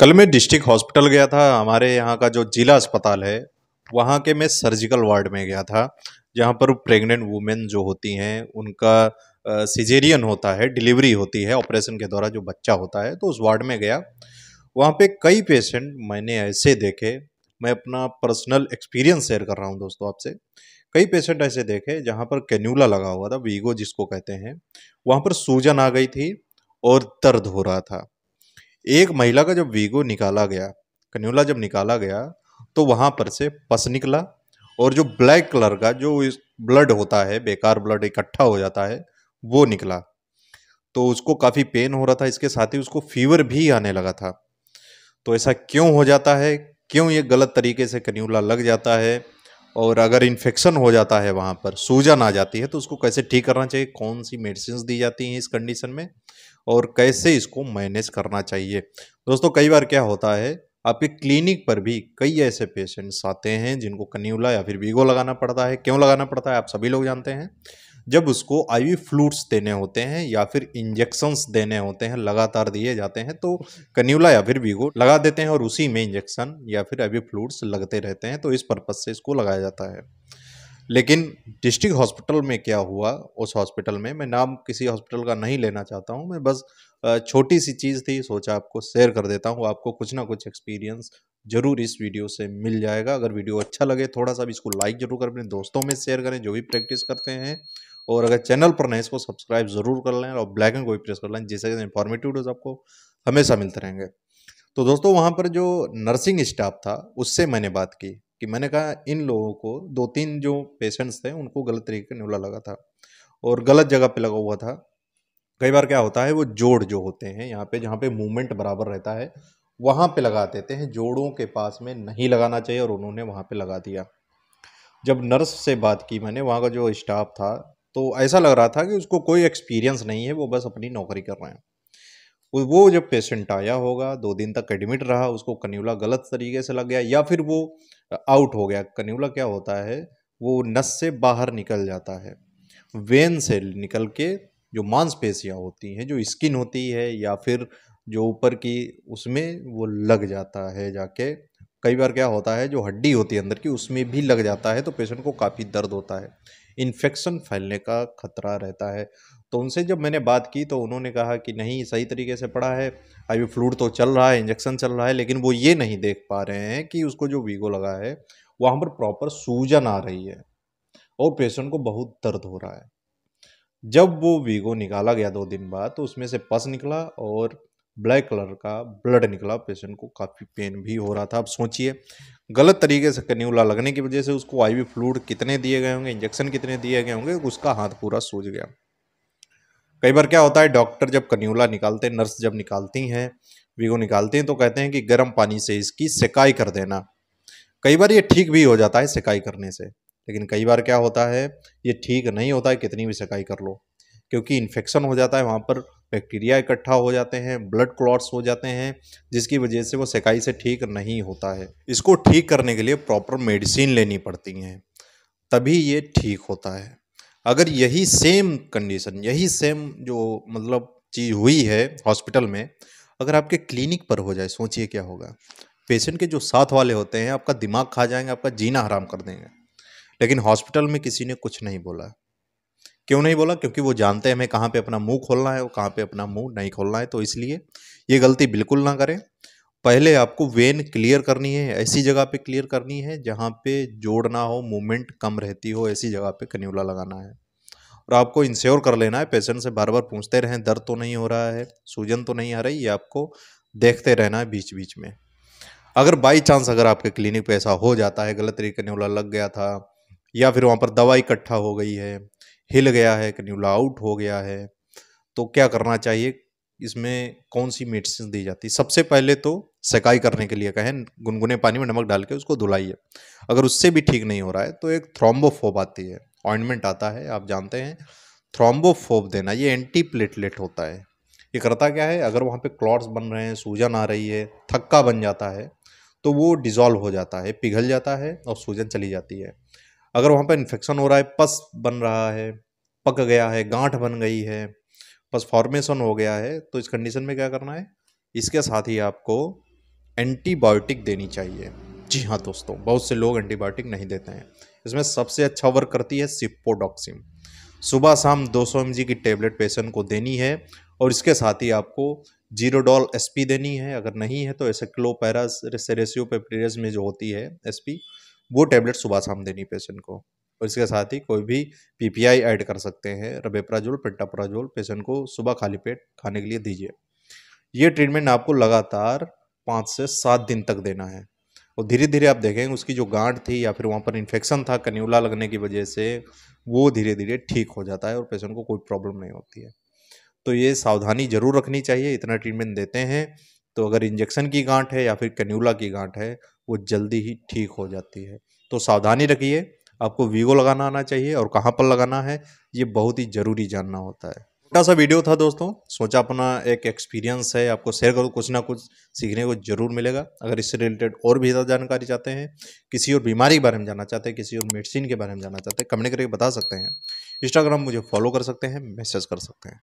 कल मैं district hospital गया था हमारे यहाँ का जो जिला अस्पताल है वहाँ के मैं सर्जिकल वार्ड में गया था जहाँ पर प्रेग्नेंट वुमेन जो होती हैं उनका सिजेरियन होता है डिलीवरी होती है ऑपरेशन के द्वारा जो बच्चा होता है तो उस वार्ड में गया वहाँ पे कई पेशेंट मैंने ऐसे देखे मैं अपना पर्सनल एक्सपीरियंस शेयर कर रहा हूँ दोस्तों आपसे कई पेशेंट ऐसे देखे जहाँ पर कैन्यूला लगा हुआ था वीगो जिसको कहते हैं वहाँ पर सूजन आ गई थी और दर्द हो रहा था एक महिला का जब वीगो निकाला गया कन्यूला जब निकाला गया तो वहाँ पर से पस निकला और जो ब्लैक कलर का जो ब्लड होता है बेकार ब्लड इकट्ठा हो जाता है वो निकला तो उसको काफ़ी पेन हो रहा था इसके साथ ही उसको फीवर भी आने लगा था तो ऐसा क्यों हो जाता है क्यों ये गलत तरीके से कन्यूला लग जाता है और अगर इन्फेक्शन हो जाता है वहाँ पर सूजन आ जाती है तो उसको कैसे ठीक करना चाहिए कौन सी मेडिसिन दी जाती हैं इस कंडीशन में और कैसे इसको मैनेज करना चाहिए दोस्तों कई बार क्या होता है आपके क्लिनिक पर भी कई ऐसे पेशेंट्स आते हैं जिनको कन्यूला या फिर बीगो लगाना पड़ता है क्यों लगाना पड़ता है आप सभी लोग जानते हैं जब उसको आईवी फ्लूट्स देने होते हैं या फिर इंजेक्शंस देने होते हैं लगातार दिए जाते हैं तो कन्यूला या फिर बीगो लगा देते हैं और उसी में इंजेक्शन या फिर आईवी फ्लूट्स लगते रहते हैं तो इस पर्पज़ से इसको लगाया जाता है लेकिन डिस्ट्रिक्ट हॉस्पिटल में क्या हुआ उस हॉस्पिटल में मैं नाम किसी हॉस्पिटल का नहीं लेना चाहता हूँ मैं बस छोटी सी चीज़ थी सोचा आपको शेयर कर देता हूँ आपको कुछ ना कुछ एक्सपीरियंस जरूर इस वीडियो से मिल जाएगा अगर वीडियो अच्छा लगे थोड़ा सा भी इसको लाइक जरूर करें अपने दोस्तों में शेयर करें जो भी प्रैक्टिस करते हैं और अगर चैनल पर नहीं इसको सब्सक्राइब जरूर कर लें और ब्लैक एंड कोई प्रेस कर लें जिससे इन्फॉर्मेटिव वीडियोज आपको हमेशा मिलते रहेंगे तो दोस्तों वहाँ पर जो नर्सिंग स्टाफ था उससे मैंने बात की कि मैंने कहा इन लोगों को दो तीन जो पेशेंट्स थे उनको गलत तरीके का न्यूला लगा था और गलत जगह पे लगा हुआ था कई बार क्या होता है वो जोड़ जो होते हैं यहाँ पे जहाँ पे मूवमेंट बराबर रहता है वहाँ पे लगा देते हैं जोड़ों के पास में नहीं लगाना चाहिए और उन्होंने वहाँ पे लगा दिया जब नर्स से बात की मैंने वहाँ का जो स्टाफ था तो ऐसा लग रहा था कि उसको कोई एक्सपीरियंस नहीं है वो बस अपनी नौकरी कर रहे हैं वो जब पेशेंट आया होगा दो दिन तक एडमिट रहा उसको कन्यूला गलत तरीके से लग गया या फिर वो आउट हो गया कन्यूला क्या होता है वो नस से बाहर निकल जाता है वेन से निकल के जो मांसपेशियाँ होती हैं जो स्किन होती है या फिर जो ऊपर की उसमें वो लग जाता है जाके कई बार क्या होता है जो हड्डी होती है अंदर की उसमें भी लग जाता है तो पेशेंट को काफ़ी दर्द होता है इन्फेक्शन फैलने का खतरा रहता है तो उनसे जब मैंने बात की तो उन्होंने कहा कि नहीं सही तरीके से पड़ा है अभी फ्लूड तो चल रहा है इंजेक्शन चल रहा है लेकिन वो ये नहीं देख पा रहे हैं कि उसको जो वीगो लगा है वहाँ पर प्रॉपर सूजन आ रही है और पेशेंट को बहुत दर्द हो रहा है जब वो वीगो निकाला गया दो दिन बाद तो उसमें से पस निकला और ब्लैक कलर का ब्लड निकला पेशेंट को काफ़ी पेन भी हो रहा था अब सोचिए गलत तरीके से कन्यूला लगने की वजह से उसको आईवी फ्लूड कितने दिए गए होंगे इंजेक्शन कितने दिए गए होंगे उसका हाथ पूरा सूज गया कई बार क्या होता है डॉक्टर जब कन्यूला निकालते हैं नर्स जब निकालती हैं वीगो निकालते हैं तो कहते हैं कि गर्म पानी से इसकी सिकाई कर देना कई बार ये ठीक भी हो जाता है सिकाई करने से लेकिन कई बार क्या होता है ये ठीक नहीं होता है कितनी भी सिकाई कर लो क्योंकि इन्फेक्शन हो जाता है वहाँ पर बैक्टीरिया इकट्ठा हो जाते हैं ब्लड क्लॉट्स हो जाते हैं जिसकी वजह से वो सिकाई से ठीक नहीं होता है इसको ठीक करने के लिए प्रॉपर मेडिसिन लेनी पड़ती हैं तभी ये ठीक होता है अगर यही सेम कंडीशन यही सेम जो मतलब चीज़ हुई है हॉस्पिटल में अगर आपके क्लिनिक पर हो जाए सोचिए क्या होगा पेशेंट के जो साथ वाले होते हैं आपका दिमाग खा जाएंगे आपका जीना हराम कर देंगे लेकिन हॉस्पिटल में किसी ने कुछ नहीं बोला क्यों नहीं बोला क्योंकि वो जानते हैं हमें कहाँ पे अपना मुंह खोलना है और कहाँ पे अपना मुंह नहीं खोलना है तो इसलिए ये गलती बिल्कुल ना करें पहले आपको वेन क्लियर करनी है ऐसी जगह पे क्लियर करनी है जहाँ पे जोड़ना हो मूवमेंट कम रहती हो ऐसी जगह पे कन्यूला लगाना है और आपको इंश्योर कर लेना है पेशेंट से बार बार पूछते रहें दर्द तो नहीं हो रहा है सूजन तो नहीं आ रही ये आपको देखते रहना है बीच बीच में अगर बाई चांस अगर आपके क्लिनिक पे ऐसा हो जाता है गलत तरीके कन्यूला लग गया था या फिर वहाँ पर दवा इकट्ठा हो गई है हिल गया है कन्यूला आउट हो गया है तो क्या करना चाहिए इसमें कौन सी मेडिसिन दी जाती है सबसे पहले तो सकाई करने के लिए कहें गुनगुने पानी में नमक डाल के उसको धुलाइए अगर उससे भी ठीक नहीं हो रहा है तो एक थ्रोम्बोफोब आती है ऑइंटमेंट आता है आप जानते हैं थ्रोम्बोफोब देना ये एंटी प्लेटलेट होता है ये करता क्या है अगर वहाँ पे क्लॉट्स बन रहे हैं सूजन आ रही है थक्का बन जाता है तो वो डिज़ोल्व हो जाता है पिघल जाता है और सूजन चली जाती है अगर वहाँ पर इन्फेक्शन हो रहा है पस बन रहा है पक गया है गांठ बन गई है बस फॉर्मेशन हो गया है तो इस कंडीशन में क्या करना है इसके साथ ही आपको एंटीबायोटिक देनी चाहिए जी हाँ दोस्तों बहुत से लोग एंटीबायोटिक नहीं देते हैं इसमें सबसे अच्छा वर्क करती है सिप्पोडॉक्सिम सुबह शाम 200 सौ की टेबलेट पेशेंट को देनी है और इसके साथ ही आपको जीरोडॉल एस देनी है अगर नहीं है तो ऐसे क्लोपैरा सेरेसियो में जो होती है एस वो टेबलेट सुबह शाम देनी पेशेंट को और इसके साथ ही कोई भी पीपीआई ऐड कर सकते हैं रबेप्राजोल पेंटाप्राजोल पेशेंट को सुबह खाली पेट खाने के लिए दीजिए ये ट्रीटमेंट आपको लगातार पाँच से सात दिन तक देना है और धीरे धीरे आप देखेंगे उसकी जो गांठ थी या फिर वहाँ पर इन्फेक्शन था कन्यूला लगने की वजह से वो धीरे धीरे ठीक हो जाता है और पेशेंट को कोई प्रॉब्लम नहीं होती है तो ये सावधानी ज़रूर रखनी चाहिए इतना ट्रीटमेंट देते हैं तो अगर इंजेक्शन की गांठ है या फिर कन्यूला की गांठ है वो जल्दी ही ठीक हो जाती है तो सावधानी रखिए आपको वीगो लगाना आना चाहिए और कहाँ पर लगाना है ये बहुत ही ज़रूरी जानना होता है छोटा सा वीडियो था दोस्तों सोचा अपना एक एक्सपीरियंस है आपको शेयर करो कुछ ना कुछ सीखने को जरूर मिलेगा अगर इससे रिलेटेड और भी ज़्यादा जानकारी चाहते हैं किसी और बीमारी के बारे में जानना चाहते हैं किसी और मेडिसिन के बारे में जानना चाहते हैं कमेंट करके बता सकते हैं इंस्टाग्राम मुझे फॉलो कर सकते हैं मैसेज कर सकते हैं